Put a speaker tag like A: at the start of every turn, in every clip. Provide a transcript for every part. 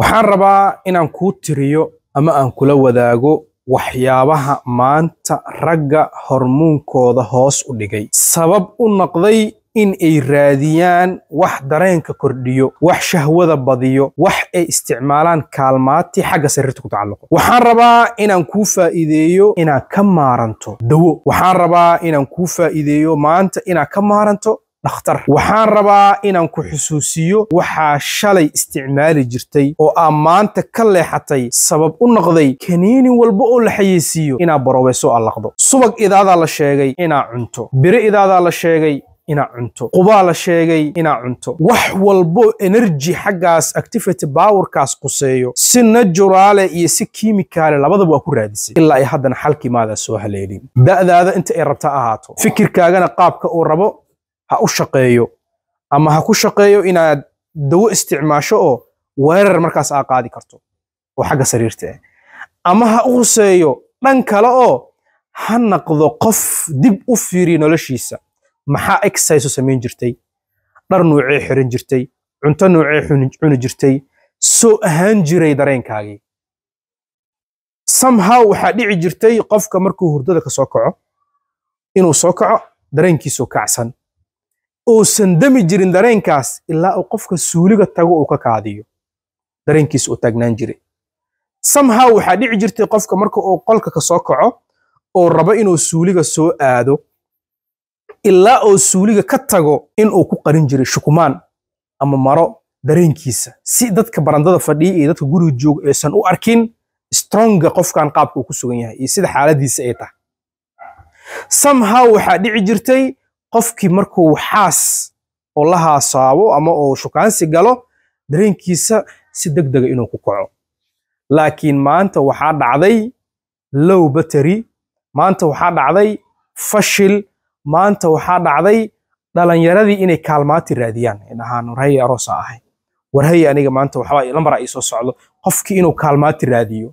A: waxaan rabaa inaan kuu tiriyo ama aan kula wadaago waxyaabaha maanta ragga hormuunkooda hoos u dhigay sabab u noqday in ay raadiyaan wax dareenka kordhiyo wax shahwada badiyo wax ay isticmaalaan kaalmaati xagga sariirta ku tacalluqo waxaan rabaa inaan kuu faa'iideeyo inaad ka maaranto dawo waxaan rabaa inaan kuu faa'iideeyo maanta inaad ka maaranto dhakhtar waxaan rabaa inaan ku xusuusiyo waxaa shalay isticmaali jirtay oo aa maanta ka leexatay sabab u noqday kaniinin walba oo la xayeysiiyo inaa borobeeso allaqdo subag idaadaa la sheegay inaa cunto bire idaadaa la sheegay inaa cunto qubaa la sheegay inaa cunto wax walbo enerji xaggaas activity bowerkaas quseeyo si najuraale iyo si kiimikaale labadaba waa ku raadisay ilaa ay haddana xalkii maadaa soo haleelin da'daada inta ay rabta ahaato fikirkaagana qaabka uu rabo ha u shaqeeyo ama ha ku shaqeeyo inaad dawo isticmaasho oo weerar markaas aa qaadi karto oo xagga sariirta ah ama ha u huseeyo dhan kale oo ha naqdo qof dib u fiiriyo noloshiisa maxaa exciseu u samayn jirtay dhar nuucee xiran jirtay cunto nuucee cuni jirtay soo ahaan jiray dareenkaagii somehow waxaa dhici jirtay qofka markuu hurdada ka soo kaco inuu soo kaco dareenkiisoo kacsan uusan dami jirin dareenkaas ilaa uu qofka suuliga tago uu ka kaadiyo dareenkiis uu taagnaan jiray samhaw waxaa dhici jirtay qofka marka uu qolka kasoo kaco oo rabo inuu suuliga soo aado ilaa uu suuliga ka tago inuu ku qarin jiray shukumaan ama maro dareenkiisa si dadka barandada fadhiya iyo dadka guriga jooga aysan u arkin stronga qofkan qaabka uu ku sugan yahay iyo sida xaaladiisa ay tahay samhaw waxaa dhici jirtay qofkii markuu xaas oo la haasaabo ama oo shukaansi galo dareenkiisa si deg dega inuu ku kaco laakiin maanta waxaa dhacday low battery maanta waxaa dhacday fashil maanta waxaa dhacday dhalinyaradii inay kaalmaati raadiyaan indhahaan warhay aroosa ahay warhay aniga maanta waxbaa lambara ii soo socdo qofkii inuu kaalmaati raadiyo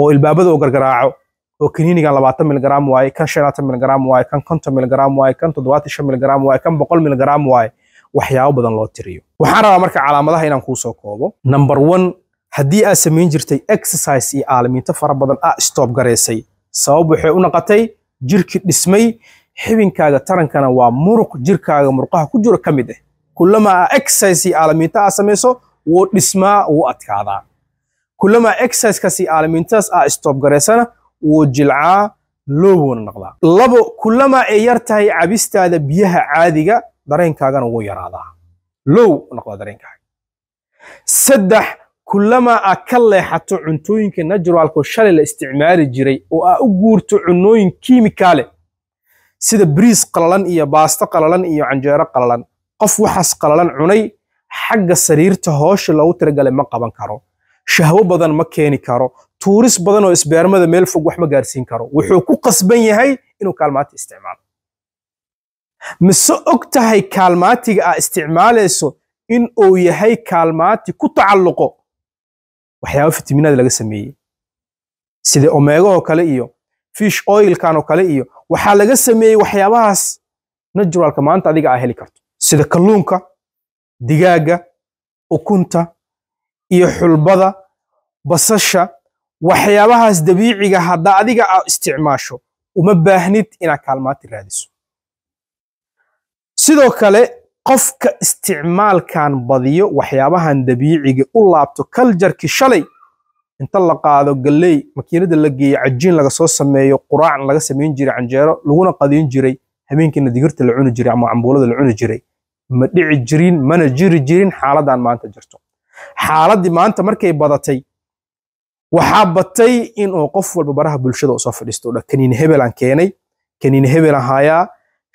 A: oo ilbaabada u gargaraaco oo kiniinigan labaatan milgram waaye kan shanaatan milgram waaye kan konton milgram waaye kan toddobaatan milgram waaye kan boqol milgram waaye waxyaabo badan loo tiriyo waxaan rabaa marka calaamadaha inaan kuu soo koobo number one haddii aad samayn jirtay exercise iyo aalamiinto fara badan aa stoob garaysay sabab waxay u naqatay jirkii dhismay xibinkaaga tarankana waa muruq jirkaaga muruqaha ku jiro ka mid ah eh. kulamaa aa exercise iyo aalamiinta aa samayso wuu dhismaa wuu adkaadaa kulamaa exercisekaas iyo aalamiintadas aa stoob garaysana wuu jilcaa loobuna noqdaa labo kulamaa ay yar tahay cabistaada biyaha caadiga dareenkaagana wuu yaraadaa low noqdaa dareenkaaga saddex kulamaa aad ka leexato cuntooyinka naturalko shalay la isticmaali jiray oo aa u guurto cunooyin kiimikaale sida bariis qalalan iyo baasto qalalan iyo canjeero qalalan qof waxaas qalalan cunay xagga sariirta hoosha loogu tiragalay ma qaban karo shahwo badan ma keeni karo tuuris badan oo isbeermada meel fog wax ma gaarsiin karo wuxuu ku qasban yahay inuu kaalmaati isticmaalo mise og tahay kaalmaatiga aa isticmaalayso in uu yahay kaalmaati ku tacalluqo waxyaaba fitaminaad laga sameeyey sida omeegahoo kale iyo fish oilkan oo kale iyo waxaa laga sameeyey waxyaabahaas naturalka maanta adiga aa heli karto sida kalluunka digaagga ukunta iyo xulbada basasha waxyaabahaas dabiiciga ah hadda adiga aa isticmaasho uma baahnid inaad kaalmaati raadiso sidoo kale qofka isticmaalkan badiyo waxyaabahan dabiiciga u laabto kaljarki shalay inta la qaado galley makiinada la geeye cajiin laga soo sameeyo quraac laga samayn jiray canjeero laguna qadiin jiray habeenkiina digirta la cuni jiray ama cambuulada la cuni jiray ma dhici jirin mana jiri jirin xaaladan maanta jirto xaaladii maanta markay badatay waxaa batay inuu qof walba baraha bulshada usoo fadhiisto kaniin hebel keenay kaniin hebel haayaa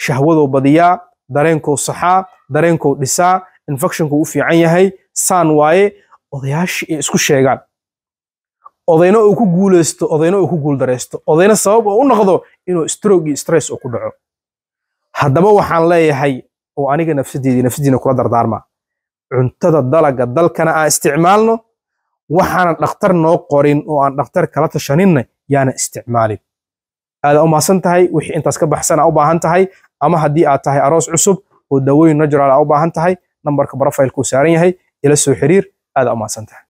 A: shahwadou badiyaa dareenkou saxaa dareenkou dhisaa infectionku u fiican yahay saan waaye odayaashii ay isku sheegaan odayna uu ku guulaysto odayna uu ku guuldaraysto odayna sabab oo u noqdo inuu stroke iyo stress uu ku dhaco haddaba waxaan leeyahay oo aniga nafsadeedii nafsadiina kula dardaarmaa cuntada dalaga dalkana aan isticmaalno waxaanan dhakhtar noo qorin oo aan dhakhtar kala tashanina yaana isticmaalin aada u mahadsan tahay wixii intaas ka baxsan aa u baahan tahay ama haddii aad tahay aroos cusub oo dawooyin najraal ah a u baahan tahay nambarka brofailkuu saaran yahay ila soo xiriir aada u mahadsan tahay